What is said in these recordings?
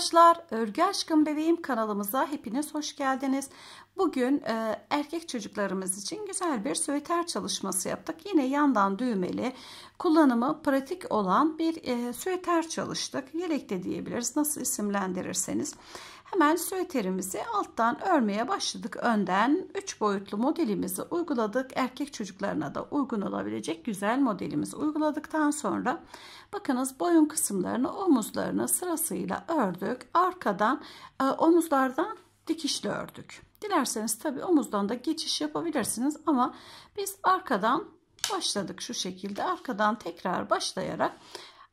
arkadaşlar Örgü Aşkım Bebeğim kanalımıza hepiniz hoş geldiniz. Bugün e, erkek çocuklarımız için güzel bir süveter çalışması yaptık. Yine yandan düğmeli kullanımı pratik olan bir e, süveter çalıştık. Yelek de diyebiliriz nasıl isimlendirirseniz. Hemen süeterimizi alttan örmeye başladık. Önden 3 boyutlu modelimizi uyguladık. Erkek çocuklarına da uygun olabilecek güzel modelimizi uyguladıktan sonra bakınız boyun kısımlarını omuzlarını sırasıyla ördük. Arkadan e, omuzlardan dikişle ördük. Dilerseniz tabi omuzdan da geçiş yapabilirsiniz ama biz arkadan başladık şu şekilde arkadan tekrar başlayarak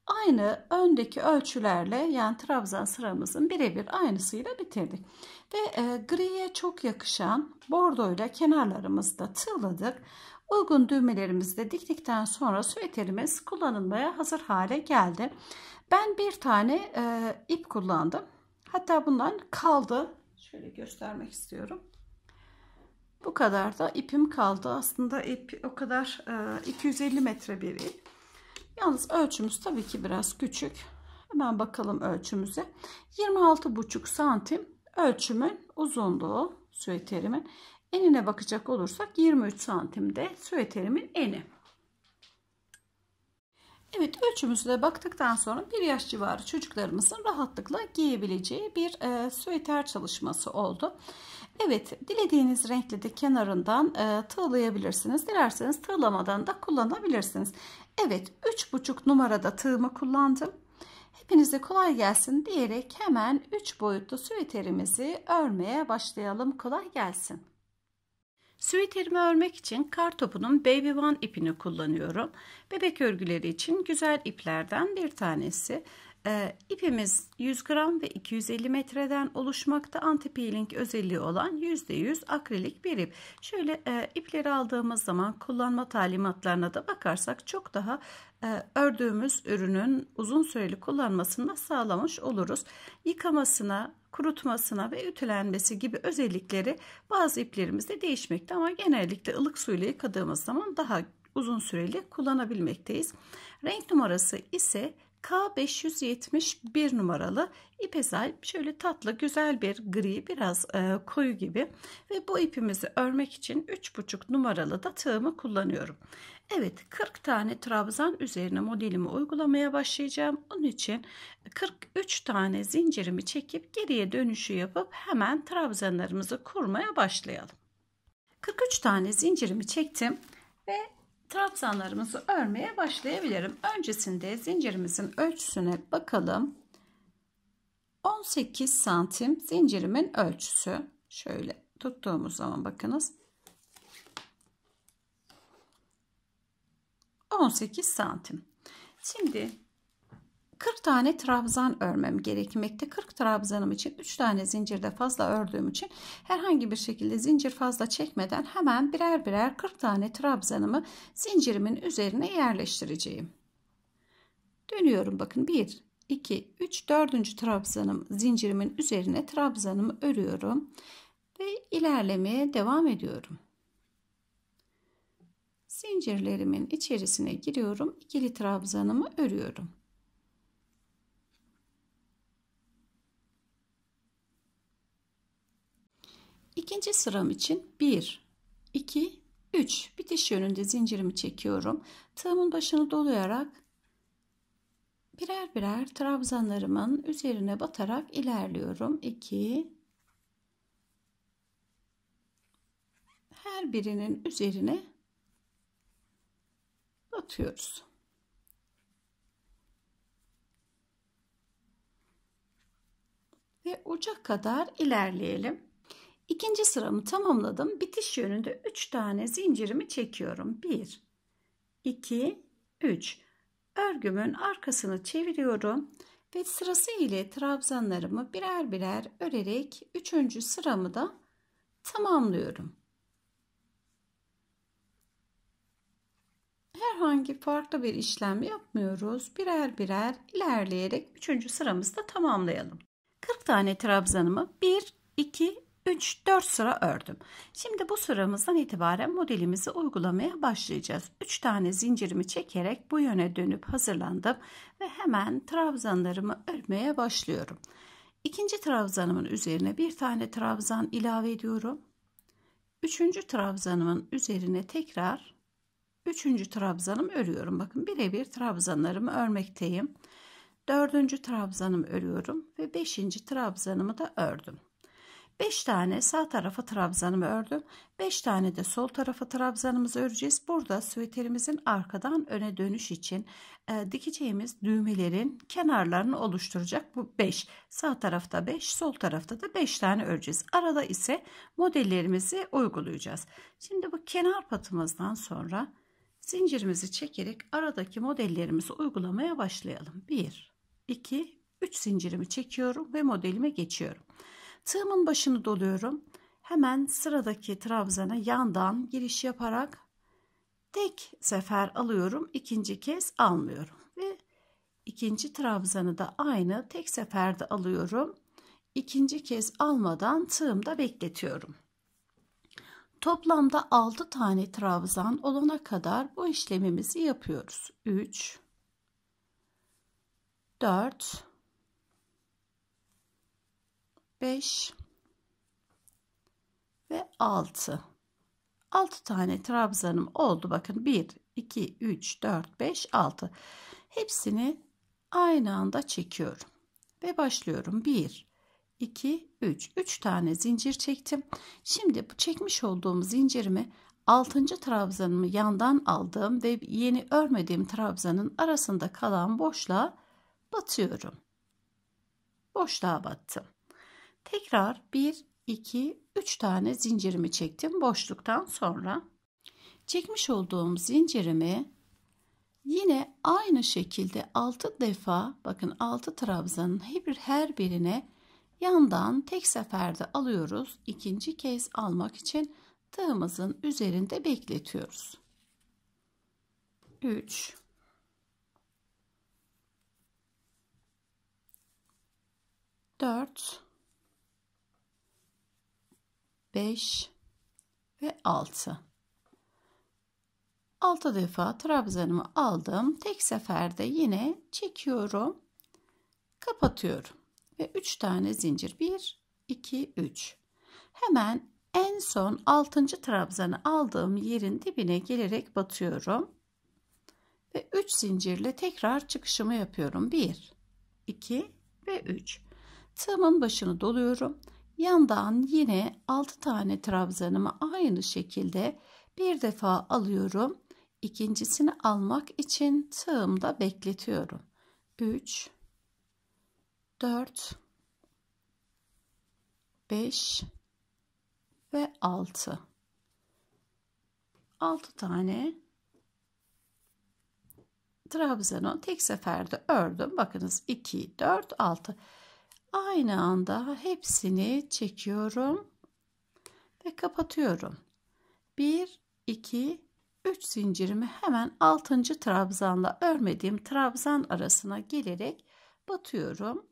aynı öndeki ölçülerle yani trabzan sıramızın birebir aynısıyla bitirdik. Ve e, griye çok yakışan bordoyla kenarlarımızı da tığladık. Uygun düğmelerimizi de diktikten sonra süveterimiz kullanılmaya hazır hale geldi. Ben bir tane e, ip kullandım. Hatta bundan kaldı. Şöyle göstermek istiyorum. Bu kadar da ipim kaldı. Aslında ip o kadar e, 250 metre bir ip. Yalnız ölçümüz tabii ki biraz küçük. Hemen bakalım ölçümüze. 26,5 santim ölçümün uzunluğu süeterimin. Enine bakacak olursak 23 santim de süeterimin eni. Evet ölçümüzü de baktıktan sonra bir yaş civarı çocuklarımızın rahatlıkla giyebileceği bir e, süveter çalışması oldu. Evet dilediğiniz renkli de kenarından e, tığlayabilirsiniz. Dilerseniz tığlamadan da kullanabilirsiniz. Evet 3,5 numarada tığımı kullandım. Hepinize kolay gelsin diyerek hemen 3 boyutlu süveterimizi örmeye başlayalım. Kolay gelsin. Süveterimi örmek için kar topunun Baby One ipini kullanıyorum. Bebek örgüleri için güzel iplerden bir tanesi. Ee, ipimiz 100 gram ve 250 metreden oluşmakta. Anti-peeling özelliği olan %100 akrilik bir ip. Şöyle e, ipleri aldığımız zaman kullanma talimatlarına da bakarsak çok daha e, ördüğümüz ürünün uzun süreli kullanmasını da sağlamış oluruz. Yıkamasına, kurutmasına ve ütülenmesi gibi özellikleri bazı iplerimizde değişmekte ama genellikle ılık suyla yıkadığımız zaman daha uzun süreli kullanabilmekteyiz. Renk numarası ise K571 numaralı ipe şöyle tatlı güzel bir gri biraz e, koyu gibi ve bu ipimizi örmek için 3,5 numaralı da tığımı kullanıyorum. Evet 40 tane trabzan üzerine modelimi uygulamaya başlayacağım. Onun için 43 tane zincirimi çekip geriye dönüşü yapıp hemen trabzanlarımızı kurmaya başlayalım. 43 tane zincirimi çektim ve trabzanlarımızı örmeye başlayabilirim. Öncesinde zincirimizin ölçüsüne bakalım. 18 santim zincirimin ölçüsü. Şöyle tuttuğumuz zaman bakınız. 18 santim. Şimdi 40 tane trabzan örmem gerekmekte. 40 trabzanım için 3 tane zincirde fazla ördüğüm için herhangi bir şekilde zincir fazla çekmeden hemen birer birer 40 tane trabzanımı zincirimin üzerine yerleştireceğim. Dönüyorum bakın 1 2 3 4. trabzanım zincirimin üzerine trabzanımı örüyorum ve ilerlemeye devam ediyorum. Zincirlerimin içerisine giriyorum. ikili trabzanımı örüyorum. İkinci sıram için 1, 2, 3 bitiş yönünde zincirimi çekiyorum. Tığımın başını dolayarak birer birer trabzanlarımın üzerine batarak ilerliyorum. 2 her birinin üzerine batıyoruz. Ve uca kadar ilerleyelim. İkinci sıramı tamamladım. Bitiş yönünde 3 tane zincirimi çekiyorum. 1, 2, 3. Örgümün arkasını çeviriyorum ve sırası ile trabzanlarımı birer birer örerek 3. sıramı da tamamlıyorum. Herhangi farklı bir işlem yapmıyoruz. Birer birer ilerleyerek 3. sıramızı da tamamlayalım. 40 tane trabzanımı 1, 2, 3-4 sıra ördüm. Şimdi bu sıramızdan itibaren modelimizi uygulamaya başlayacağız. 3 tane zincirimi çekerek bu yöne dönüp hazırlandım ve hemen trabzanlarımı örmeye başlıyorum. İkinci trabzanımın üzerine bir tane trabzan ilave ediyorum. Üçüncü trabzanımın üzerine tekrar üçüncü trabzanımı örüyorum. Bakın birebir trabzanlarımı örmekteyim. Dördüncü trabzanımı örüyorum ve beşinci trabzanımı da ördüm. 5 tane sağ tarafa trabzanımı ördüm. 5 tane de sol tarafa trabzanımızı öreceğiz. Burada süveterimizin arkadan öne dönüş için e, dikeceğimiz düğmelerin kenarlarını oluşturacak bu 5. Sağ tarafta 5, sol tarafta da 5 tane öreceğiz. Arada ise modellerimizi uygulayacağız. Şimdi bu kenar patımızdan sonra zincirimizi çekerek aradaki modellerimizi uygulamaya başlayalım. 1 2 3 zincirimi çekiyorum ve modelime geçiyorum. Tığımın başını doluyorum. Hemen sıradaki trabzana yandan giriş yaparak tek sefer alıyorum. ikinci kez almıyorum. Ve ikinci trabzanı da aynı tek seferde alıyorum. İkinci kez almadan tığımda bekletiyorum. Toplamda 6 tane trabzan olana kadar bu işlemimizi yapıyoruz. 3 4 5 ve 6. 6 tane trabzanım oldu. Bakın 1, 2, 3, 4, 5, 6. Hepsini aynı anda çekiyorum. Ve başlıyorum. 1, 2, 3. 3 tane zincir çektim. Şimdi bu çekmiş olduğum zincirimi 6. trabzanımı yandan aldım ve yeni örmediğim trabzanın arasında kalan boşluğa batıyorum. Boşluğa battım. Tekrar 1, 2, 3 tane zincirimi çektim boşluktan sonra. Çekmiş olduğum zincirimi yine aynı şekilde 6 defa bakın 6 trabzanın her, her birine yandan tek seferde alıyoruz. İkinci kez almak için tığımızın üzerinde bekletiyoruz. 3 4 5 ve 6. 6 defa trabzanımı aldım. Tek seferde yine çekiyorum. Kapatıyorum. Ve 3 tane zincir. 1, 2, 3. Hemen en son 6. trabzanı aldığım yerin dibine gelerek batıyorum. Ve 3 zincirle tekrar çıkışımı yapıyorum. 1, 2 ve 3. Tığımın başını doluyorum Yandan yine 6 tane trabzanımı aynı şekilde bir defa alıyorum. İkincisini almak için tığımda bekletiyorum. 3 4 5 ve 6 6 tane trabzanı tek seferde ördüm. Bakınız 2 4 6 aynı anda hepsini çekiyorum ve kapatıyorum. 1 2 3 zincirimi hemen 6. trabzanla örmediğim trabzan arasına gelerek batıyorum.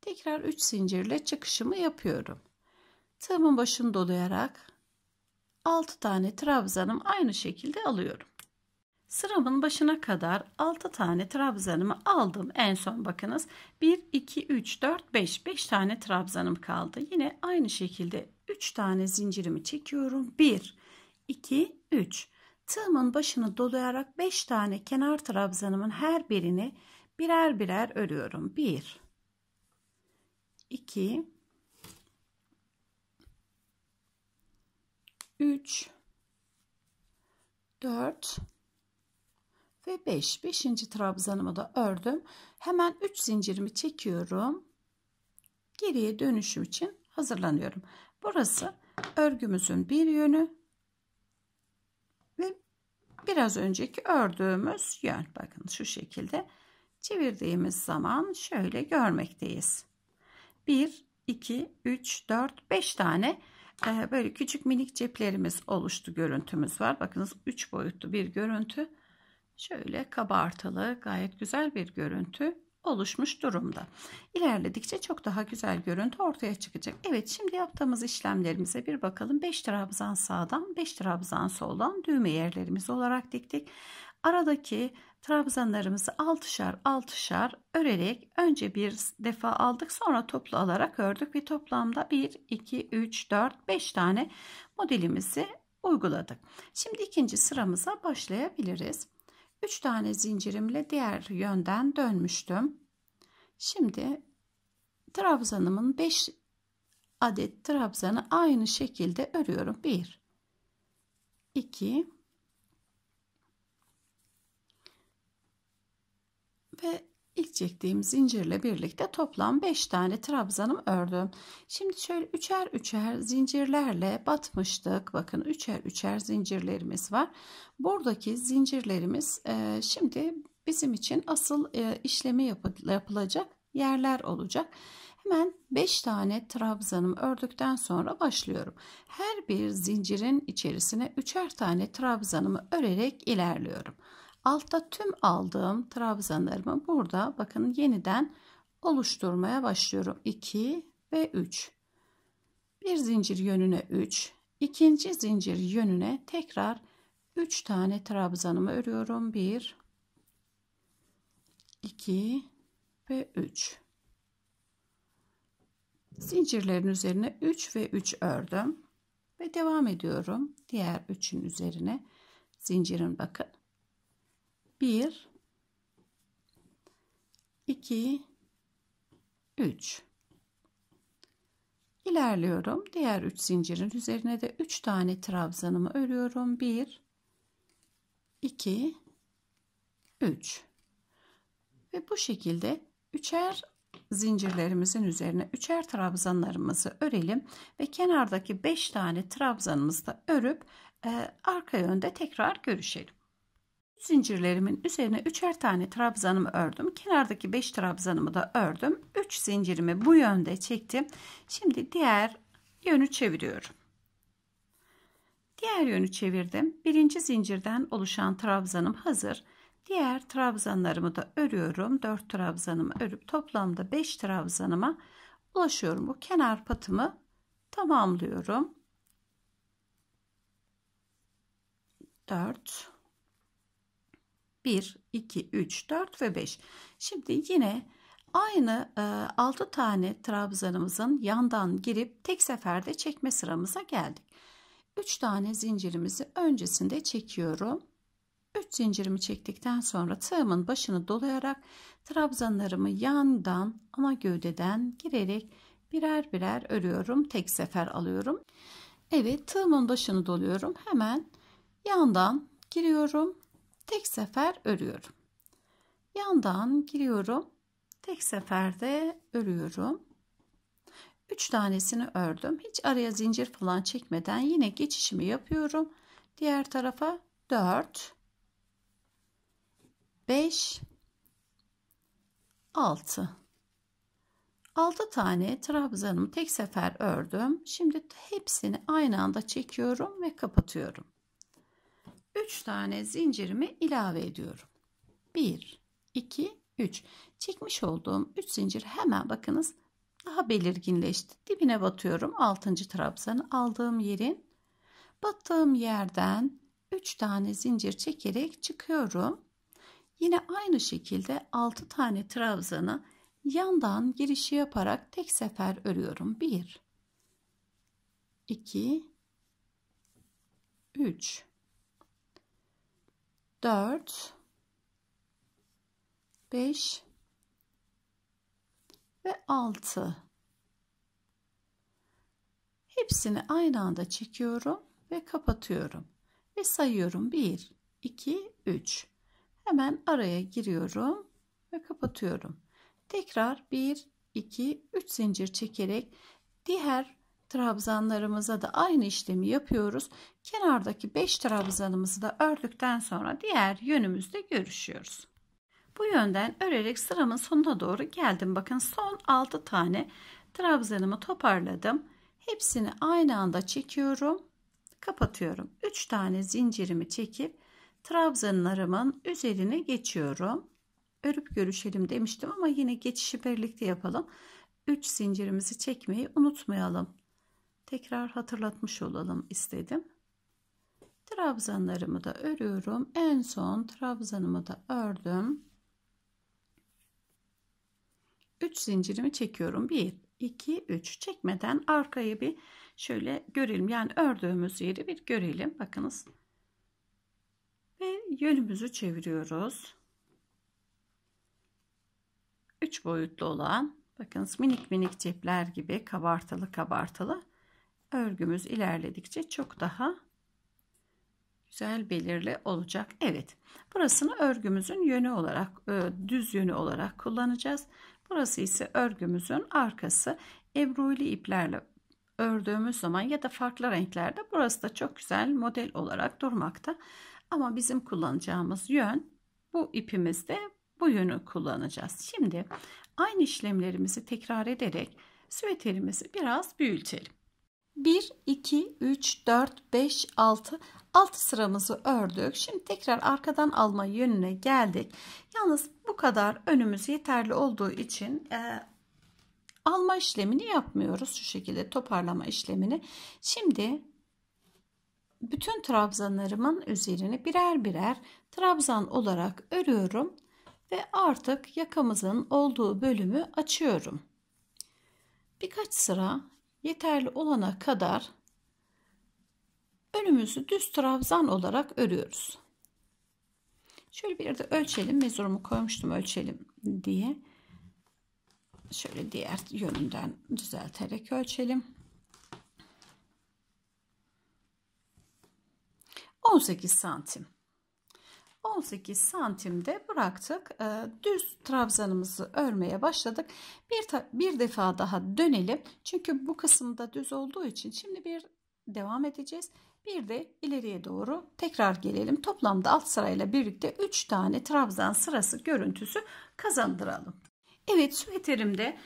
Tekrar 3 zincirle çıkışımı yapıyorum. Tığımın başını dolayarak 6 tane trabzanım aynı şekilde alıyorum. Sıramın başına kadar 6 tane trabzanımı aldım. En son bakınız 1, 2, 3, 4, 5. 5 tane trabzanım kaldı. Yine aynı şekilde 3 tane zincirimi çekiyorum. 1, 2, 3. Tığımın başını dolayarak 5 tane kenar trabzanımın her birini birer birer örüyorum. 1, 2, 3, 4, ve 5. 5. trabzanımı da ördüm. Hemen 3 zincirimi çekiyorum. Geriye dönüşüm için hazırlanıyorum. Burası örgümüzün bir yönü ve biraz önceki ördüğümüz yön. Bakın şu şekilde çevirdiğimiz zaman şöyle görmekteyiz. 1, 2, 3, 4, 5 tane e, böyle küçük minik ceplerimiz oluştu görüntümüz var. Bakınız 3 boyutlu bir görüntü şöyle kabartılı gayet güzel bir görüntü oluşmuş durumda. İlerledikçe çok daha güzel görüntü ortaya çıkacak. Evet şimdi yaptığımız işlemlerimize bir bakalım. 5 trabzan sağdan 5 trabzan soldan düğme yerlerimiz olarak diktik. Aradaki trabzanlarımızı altışar altışar örerek önce bir defa aldık sonra toplu alarak ördük ve toplamda 1, 2, 3, 4, 5 tane modelimizi uyguladık. Şimdi ikinci sıramıza başlayabiliriz. 3 tane zincirimle diğer yönden dönmüştüm. Şimdi trabzanımın 5 adet trabzanı aynı şekilde örüyorum. 1 2 ve İlk çektiğim zincirle birlikte toplam 5 tane trabzanım ördüm. Şimdi şöyle üçer üçer zincirlerle batmıştık. Bakın üçer üçer zincirlerimiz var. Buradaki zincirlerimiz e, şimdi bizim için asıl e, işlemi yap yapılacak yerler olacak. Hemen 5 tane trabzanım ördükten sonra başlıyorum. Her bir zincirin içerisine üçer tane trabzanımı örerek ilerliyorum. Altta tüm aldığım trabzanlarımı burada bakın yeniden oluşturmaya başlıyorum. 2 ve 3. Bir zincir yönüne 3, ikinci zincir yönüne tekrar 3 tane trabzanımı örüyorum. 1 2 ve 3. Zincirlerin üzerine 3 ve 3 ördüm ve devam ediyorum diğer üçün üzerine zincirin bakın 1 2 3 İlerliyorum. Diğer 3 zincirin üzerine de 3 tane trabzanımı örüyorum. 1 2 3 Ve bu şekilde üçer zincirlerimizin üzerine üçer trabzanlarımızı örelim ve kenardaki 5 tane trabzanımızı da örüp e, arka yönde tekrar görüşelim zincirlerimin üzerine üçer tane trabzanımı ördüm. Kenardaki 5 trabzanımı da ördüm. 3 zincirimi bu yönde çektim. Şimdi diğer yönü çeviriyorum. Diğer yönü çevirdim. Birinci zincirden oluşan trabzanım hazır. Diğer trabzanlarımı da örüyorum. 4 trabzanımı örüp toplamda 5 trabzanıma ulaşıyorum. Bu kenar patımı tamamlıyorum. 4 1, 2, 3, 4 ve 5. Şimdi yine aynı e, 6 tane trabzanımızın yandan girip tek seferde çekme sıramıza geldik. 3 tane zincirimizi öncesinde çekiyorum. 3 zincirimi çektikten sonra tığımın başını dolayarak trabzanlarımı yandan ana gövdeden girerek birer birer örüyorum. Tek sefer alıyorum. Evet tığımın başını doluyorum. Hemen yandan giriyorum tek sefer örüyorum. Yandan giriyorum. Tek seferde örüyorum. 3 tanesini ördüm. Hiç araya zincir falan çekmeden yine geçişimi yapıyorum. Diğer tarafa 4 5 6 6 tane trabzanımı tek sefer ördüm. Şimdi hepsini aynı anda çekiyorum ve kapatıyorum. 3 tane zincirimi ilave ediyorum. 1, 2, 3. Çekmiş olduğum 3 zincir hemen bakınız daha belirginleşti. Dibine batıyorum. 6. trabzanı aldığım yerin battığım yerden 3 tane zincir çekerek çıkıyorum. Yine aynı şekilde 6 tane trabzanı yandan girişi yaparak tek sefer örüyorum. 1 2 3 4 5 ve 6 hepsini aynı anda çekiyorum ve kapatıyorum ve sayıyorum 1 2 3 hemen araya giriyorum ve kapatıyorum tekrar 1 2 3 zincir çekerek diğer trabzanlarımıza da aynı işlemi yapıyoruz. Kenardaki 5 trabzanımızı da ördükten sonra diğer yönümüzde görüşüyoruz. Bu yönden örerek sıramın sonuna doğru geldim. Bakın son 6 tane trabzanımı toparladım. Hepsini aynı anda çekiyorum. Kapatıyorum. 3 tane zincirimi çekip trabzanlarımın üzerine geçiyorum. Örüp görüşelim demiştim ama yine geçişi birlikte yapalım. 3 zincirimizi çekmeyi unutmayalım tekrar hatırlatmış olalım istedim. Trabzanlarımı da örüyorum. En son trabzanımı da ördüm. 3 zincirimi çekiyorum. 1, 2, 3 çekmeden arkayı bir şöyle görelim. Yani ördüğümüz yeri bir görelim. Bakınız. Ve yönümüzü çeviriyoruz. 3 boyutlu olan bakınız minik minik cepler gibi kabartılı kabartılı örgümüz ilerledikçe çok daha güzel belirli olacak. Evet burasını örgümüzün yönü olarak e, düz yönü olarak kullanacağız. Burası ise örgümüzün arkası ebruli iplerle ördüğümüz zaman ya da farklı renklerde burası da çok güzel model olarak durmakta. Ama bizim kullanacağımız yön bu ipimizde bu yönü kullanacağız. Şimdi aynı işlemlerimizi tekrar ederek süveterimizi biraz büyütelim. 1, 2, 3, 4, 5, 6. 6 sıramızı ördük. Şimdi tekrar arkadan alma yönüne geldik. Yalnız bu kadar önümüz yeterli olduğu için e, alma işlemini yapmıyoruz. Şu şekilde toparlama işlemini. Şimdi bütün trabzanlarımın üzerine birer birer trabzan olarak örüyorum. Ve artık yakamızın olduğu bölümü açıyorum. Birkaç sıra yeterli olana kadar önümüzü düz trabzan olarak örüyoruz. Şöyle bir de ölçelim. Mezurumu koymuştum ölçelim diye. Şöyle diğer yönünden düzelterek ölçelim. 18 santim. 18 santimde bıraktık. Ee, düz trabzanımızı örmeye başladık. Bir, bir defa daha dönelim. Çünkü bu kısımda düz olduğu için şimdi bir devam edeceğiz. Bir de ileriye doğru tekrar gelelim. Toplamda alt sırayla birlikte 3 tane trabzan sırası görüntüsü kazandıralım. Evet süveterimde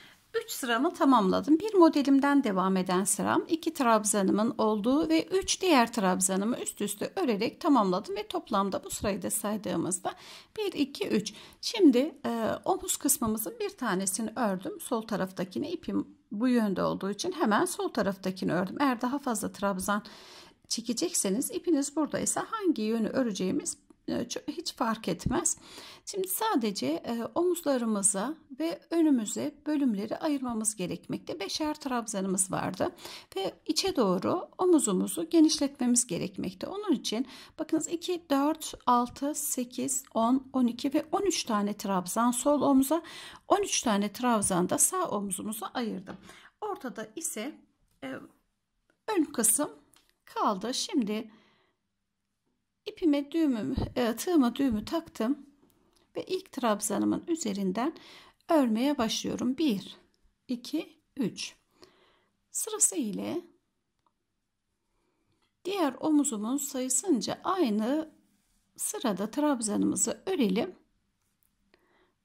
3 sıramı tamamladım. Bir modelimden devam eden sıram 2 trabzanımın olduğu ve 3 diğer trabzanımı üst üste örerek tamamladım ve toplamda bu sırayı da saydığımızda 1 2 3. Şimdi e, omuz kısmımızın bir tanesini ördüm. Sol taraftakini ipim bu yönde olduğu için hemen sol taraftakini ördüm. Eğer daha fazla trabzan çekecekseniz ipiniz buradaysa hangi yönü öreceğimiz ee, hiç fark etmez. Şimdi sadece e, omuzlarımıza ve önümüze bölümleri ayırmamız gerekmekte. Beşer trabzanımız vardı ve içe doğru omuzumuzu genişletmemiz gerekmekte. Onun için bakınız 2, 4, 6, 8, 10, 12 ve 13 tane trabzan sol omuza 13 tane trabzan da sağ omuzumuza ayırdım. Ortada ise e, ön kısım kaldı. Şimdi İpime düğümümü, e, tığıma düğümü taktım ve ilk trabzanımın üzerinden örmeye başlıyorum. 1 2 3 Sırası ile diğer omuzumun sayısınca aynı sırada trabzanımızı örelim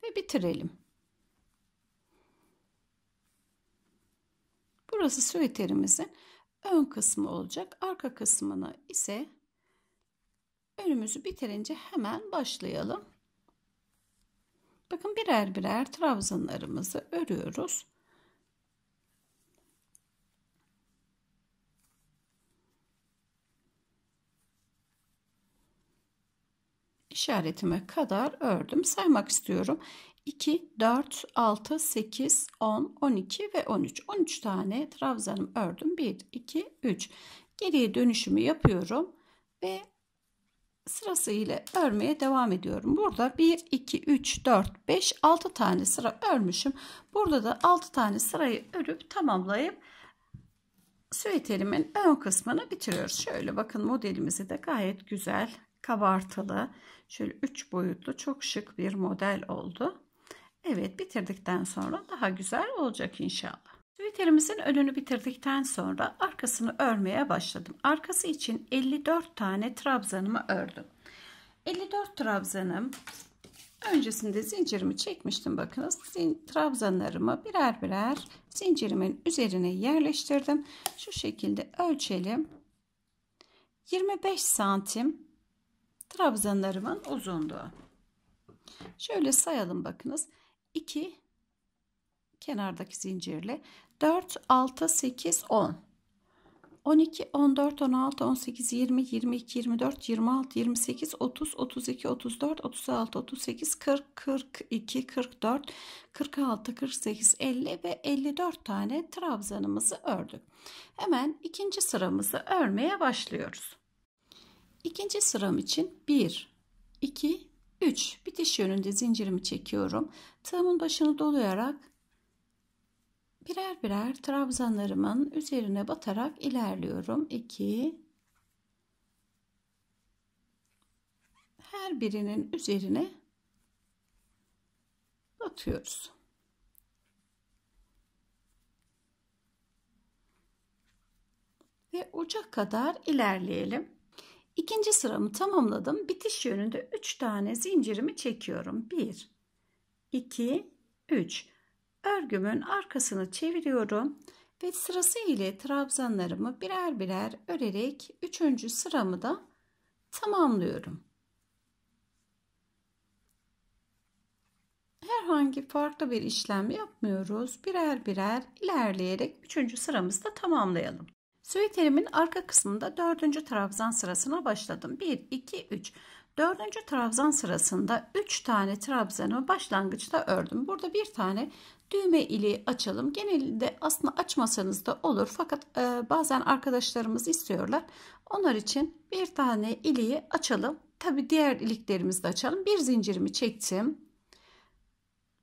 ve bitirelim. Burası süveterimizin ön kısmı olacak. Arka kısmını ise Önümüzü bitirince hemen başlayalım. Bakın birer birer trabzanlarımızı örüyoruz. İşaretime kadar ördüm. Saymak istiyorum. 2, 4, 6, 8, 10, 12 ve 13. 13 tane trabzanım ördüm. 1, 2, 3. Geriye dönüşümü yapıyorum ve sırasıyla örmeye devam ediyorum. Burada 1, 2, 3, 4, 5, 6 tane sıra örmüşüm. Burada da 6 tane sırayı örüp tamamlayıp süvetelimin ön kısmını bitiriyoruz. Şöyle bakın modelimizi de gayet güzel kabartılı şöyle 3 boyutlu çok şık bir model oldu. Evet bitirdikten sonra daha güzel olacak inşallah. Üniterimizin önünü bitirdikten sonra arkasını örmeye başladım. Arkası için 54 tane trabzanımı ördüm. 54 trabzanım öncesinde zincirimi çekmiştim bakınız. Trabzanlarımı birer birer zincirimin üzerine yerleştirdim. Şu şekilde ölçelim. 25 santim trabzanlarımın uzunluğu. Şöyle sayalım bakınız. 2 kenardaki zincirle 4, 6, 8, 10. 12, 14, 16, 18, 20, 22, 24, 26, 28, 30, 32, 34, 36, 38, 40, 42, 44, 46, 48, 50 ve 54 tane trabzanımızı ördük. Hemen ikinci sıramızı örmeye başlıyoruz. İkinci sıram için 1, 2, 3 bitiş yönünde zincirimi çekiyorum. Tığımın başını dolayarak birer birer trabzanlarımın üzerine batarak ilerliyorum. 2 her birinin üzerine batıyoruz. Ve uca kadar ilerleyelim. İkinci sıramı tamamladım. Bitiş yönünde 3 tane zincirimi çekiyorum. 1 2 3 örgümün arkasını çeviriyorum ve sırası ile trabzanlarımı birer birer örerek üçüncü sıramı da tamamlıyorum. Herhangi farklı bir işlem yapmıyoruz. Birer birer ilerleyerek üçüncü sıramızı da tamamlayalım. Süveterimin arka kısmında dördüncü trabzan sırasına başladım. 1, 2, 3. Dördüncü trabzan sırasında 3 tane trabzanı başlangıçta ördüm. Burada bir tane Düğme ili açalım. Genelde aslında açmasanız da olur. Fakat e, bazen arkadaşlarımız istiyorlar. Onlar için bir tane iliği açalım. Tabi diğer iliklerimizi de açalım. Bir zincirimi çektim.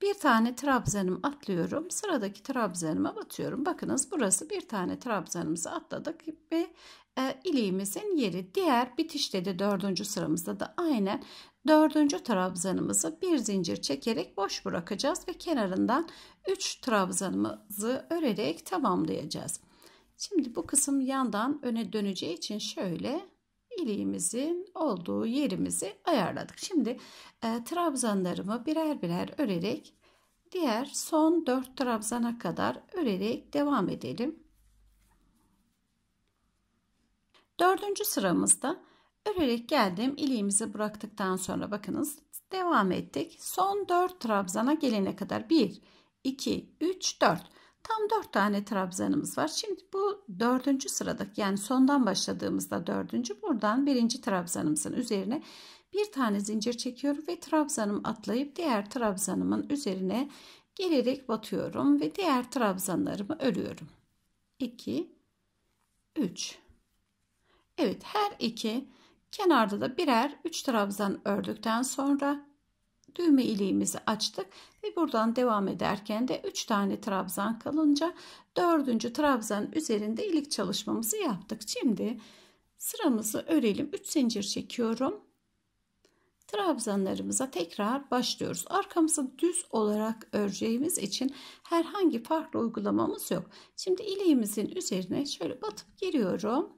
Bir tane trabzanım atlıyorum. Sıradaki trabzanıma batıyorum. Bakınız burası bir tane trabzanımızı atladık ve e, iliğimizin yeri. Diğer bitişte de dördüncü sıramızda da aynen Dördüncü trabzanımızı bir zincir çekerek boş bırakacağız ve kenarından 3 trabzanımızı örerek tamamlayacağız. Şimdi bu kısım yandan öne döneceği için şöyle iliğimizin olduğu yerimizi ayarladık. Şimdi e, trabzanlarımı birer birer örerek diğer son 4 trabzana kadar örerek devam edelim. Dördüncü sıramızda Örerek geldim. İliğimizi bıraktıktan sonra bakınız devam ettik. Son 4 trabzana gelene kadar 1, 2, 3, 4. Tam 4 tane trabzanımız var. Şimdi bu 4. sıradaki yani sondan başladığımızda 4. buradan 1. trabzanımızın üzerine bir tane zincir çekiyorum ve trabzanım atlayıp diğer trabzanımın üzerine gelerek batıyorum ve diğer trabzanlarımı örüyorum. 2 3 Evet her iki Kenarda da birer üç trabzan ördükten sonra düğme iliğimizi açtık ve buradan devam ederken de 3 tane trabzan kalınca 4. trabzan üzerinde ilik çalışmamızı yaptık. Şimdi sıramızı örelim. 3 zincir çekiyorum. Trabzanlarımıza tekrar başlıyoruz. Arkamızı düz olarak öreceğimiz için herhangi farklı uygulamamız yok. Şimdi ileğimizin üzerine şöyle batıp giriyorum.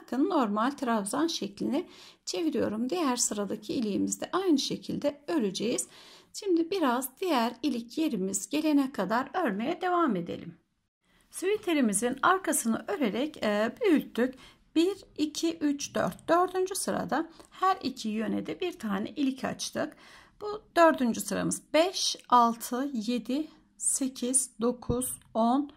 Bakın normal trabzan şeklini çeviriyorum. Diğer sıradaki iliğimizde aynı şekilde öreceğiz. Şimdi biraz diğer ilik yerimiz gelene kadar örmeye devam edelim. Süveterimizin arkasını örerek e, büyüttük. 1, 2, 3, 4. Dördüncü sırada her iki yöne de bir tane ilik açtık. Bu dördüncü sıramız 5, 6, 7, 8, 9, 10, 11.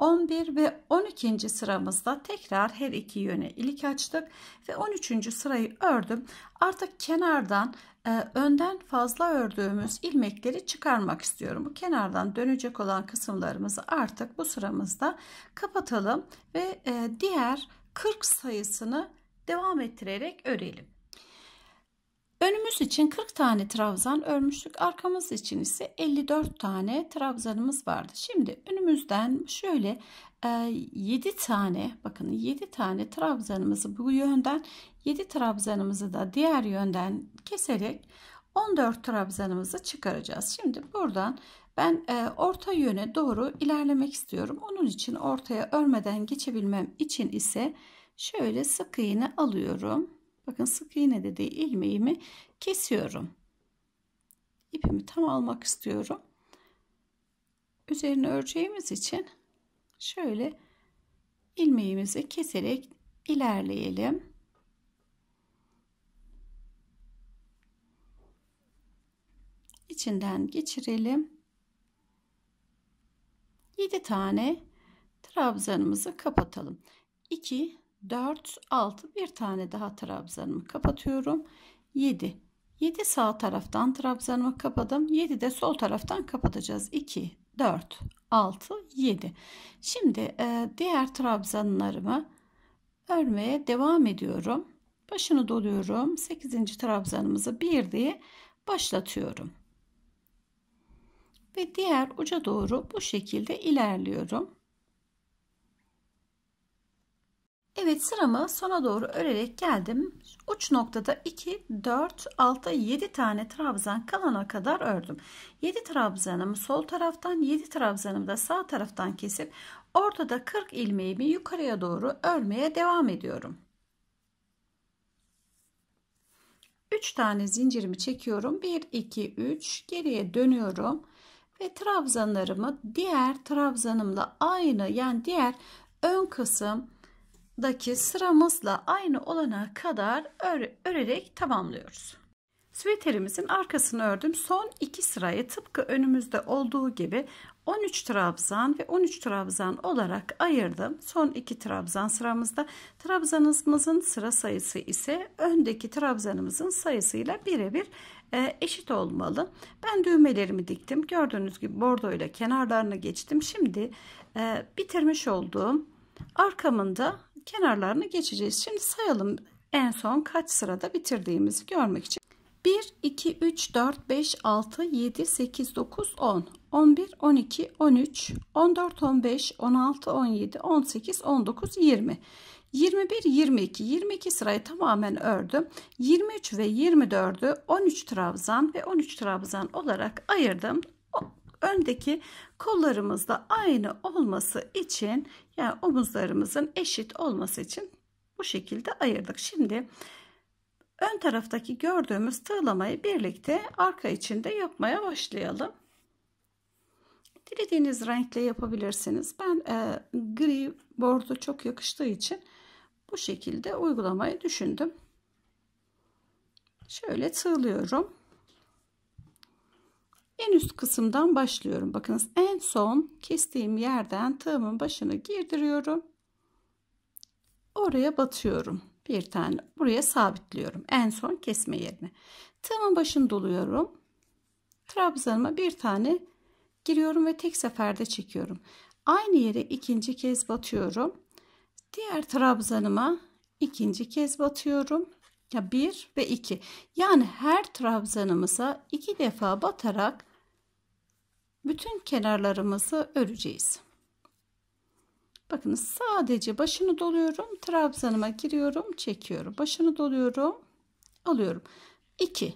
11 ve 12. sıramızda tekrar her iki yöne ilik açtık ve 13. sırayı ördüm. Artık kenardan e, önden fazla ördüğümüz ilmekleri çıkarmak istiyorum. Bu kenardan dönecek olan kısımlarımızı artık bu sıramızda kapatalım ve e, diğer 40 sayısını devam ettirerek örelim. Önümüz için 40 tane trabzan örmüştük. Arkamız için ise 54 tane trabzanımız vardı. Şimdi önümüzden şöyle 7 e, tane bakın 7 tane trabzanımızı bu yönden 7 trabzanımızı da diğer yönden keserek 14 trabzanımızı çıkaracağız. Şimdi buradan ben e, orta yöne doğru ilerlemek istiyorum. Onun için ortaya örmeden geçebilmem için ise şöyle sık iğne alıyorum. Bakın sık iğne de ilmeğimi kesiyorum. İpimi tam almak istiyorum. Üzerine öreceğimiz için şöyle ilmeğimizi keserek ilerleyelim. İçinden geçirelim. 7 tane trabzanımızı kapatalım. 2 4, 6 bir tane daha trabzanımı kapatıyorum. 7. 7 sağ taraftan trabzanımı kapadım. 7 de sol taraftan kapatacağız. 2, 4, 6, 7. Şimdi e, diğer trabzanlarımı örmeye devam ediyorum. Başını doluyorum. 8. trabzanımızı 1 diye başlatıyorum. Ve diğer uca doğru bu şekilde ilerliyorum. Evet sıramı sona doğru örerek geldim. Uç noktada 2, 4, 6, 7 tane trabzan kalana kadar ördüm. 7 trabzanımı sol taraftan 7 trabzanımı da sağ taraftan kesip ortada 40 ilmeğimi yukarıya doğru örmeye devam ediyorum. 3 tane zincirimi çekiyorum. 1, 2, 3 geriye dönüyorum. Ve trabzanlarımı diğer trabzanımla aynı yani diğer ön kısım daki sıramızla aynı olana kadar öre, örerek tamamlıyoruz. Süveterimizin arkasını ördüm. Son iki sırayı tıpkı önümüzde olduğu gibi 13 trabzan ve 13 trabzan olarak ayırdım. Son iki trabzan sıramızda trabzanımızın sıra sayısı ise öndeki trabzanımızın sayısıyla birebir e, eşit olmalı. Ben düğmelerimi diktim. Gördüğünüz gibi bordo ile kenarlarını geçtim. Şimdi e, bitirmiş olduğum arkamında kenarlarını geçeceğiz. Şimdi sayalım en son kaç sırada bitirdiğimizi görmek için. 1, 2, 3, 4, 5, 6, 7, 8, 9, 10, 11, 12, 13, 14, 15, 16, 17, 18, 19, 20. 21, 22, 22 sırayı tamamen ördüm. 23 ve 24'ü 13 trabzan ve 13 trabzan olarak ayırdım öndeki kollarımızda aynı olması için yani omuzlarımızın eşit olması için bu şekilde ayırdık. Şimdi ön taraftaki gördüğümüz tığlamayı birlikte arka içinde yapmaya başlayalım. Dilediğiniz renkle yapabilirsiniz. Ben e, gri bordo çok yakıştığı için bu şekilde uygulamayı düşündüm. Şöyle tığlıyorum. En üst kısımdan başlıyorum. Bakınız en son kestiğim yerden tığımın başını girdiriyorum. Oraya batıyorum. Bir tane buraya sabitliyorum. En son kesme yerine. Tığımın başını doluyorum. Trabzanıma bir tane giriyorum ve tek seferde çekiyorum. Aynı yere ikinci kez batıyorum. Diğer trabzanıma ikinci kez batıyorum. Ya 1 ve 2. Yani her trabzanımıza 2 defa batarak bütün kenarlarımızı öreceğiz. Bakın sadece başını doluyorum. Trabzanıma giriyorum. Çekiyorum. Başını doluyorum. Alıyorum. 2.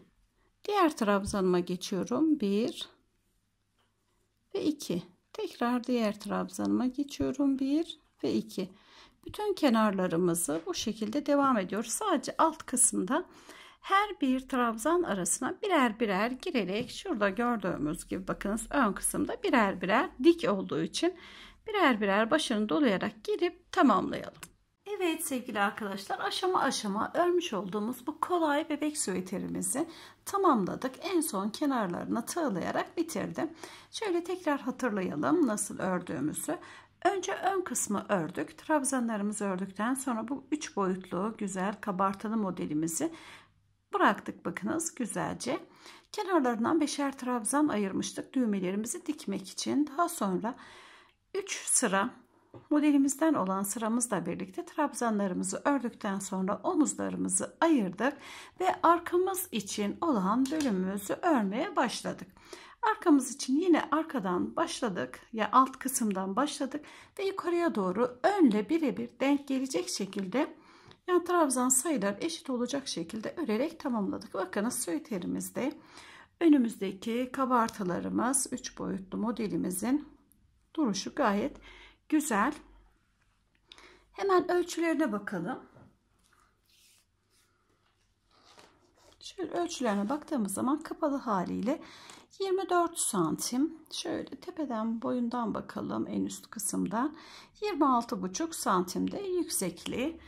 Diğer trabzanıma geçiyorum. 1 ve 2. Tekrar diğer trabzanıma geçiyorum. 1 ve 2. Bütün kenarlarımızı bu şekilde devam ediyor. Sadece alt kısımda her bir trabzan arasına birer birer girerek şurada gördüğümüz gibi bakınız ön kısımda birer birer dik olduğu için birer birer başını dolayarak girip tamamlayalım. Evet sevgili arkadaşlar aşama aşama örmüş olduğumuz bu kolay bebek süveterimizi tamamladık. En son kenarlarına tığlayarak bitirdim. Şöyle tekrar hatırlayalım nasıl ördüğümüzü. Önce ön kısmı ördük. Trabzanlarımızı ördükten sonra bu üç boyutlu güzel kabartılı modelimizi bıraktık bakınız güzelce. Kenarlarından beşer trabzan ayırmıştık düğmelerimizi dikmek için. Daha sonra 3 sıra modelimizden olan sıramızla birlikte trabzanlarımızı ördükten sonra omuzlarımızı ayırdık ve arkamız için olan bölümümüzü örmeye başladık. Arkamız için yine arkadan başladık ya alt kısımdan başladık ve yukarıya doğru önle birebir denk gelecek şekilde Yan trabzan sayılar eşit olacak şekilde örerek tamamladık. Bakınız süeterimizde önümüzdeki kabartılarımız 3 boyutlu modelimizin duruşu gayet güzel. Hemen ölçülerine bakalım. Şöyle ölçülerine baktığımız zaman kapalı haliyle 24 santim. Şöyle tepeden boyundan bakalım en üst kısımdan. 26,5 santimde yüksekliği.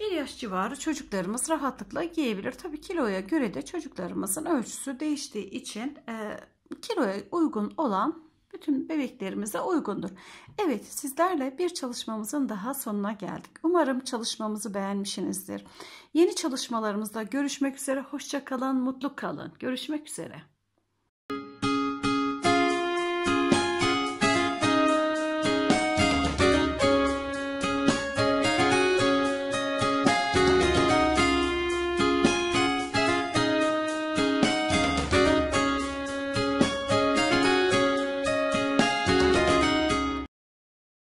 1 yaş civarı çocuklarımız rahatlıkla giyebilir. Tabi kiloya göre de çocuklarımızın ölçüsü değiştiği için e, kiloya uygun olan bütün bebeklerimize uygundur. Evet sizlerle bir çalışmamızın daha sonuna geldik. Umarım çalışmamızı beğenmişsinizdir. Yeni çalışmalarımızda görüşmek üzere. Hoşça kalın, mutlu kalın. Görüşmek üzere.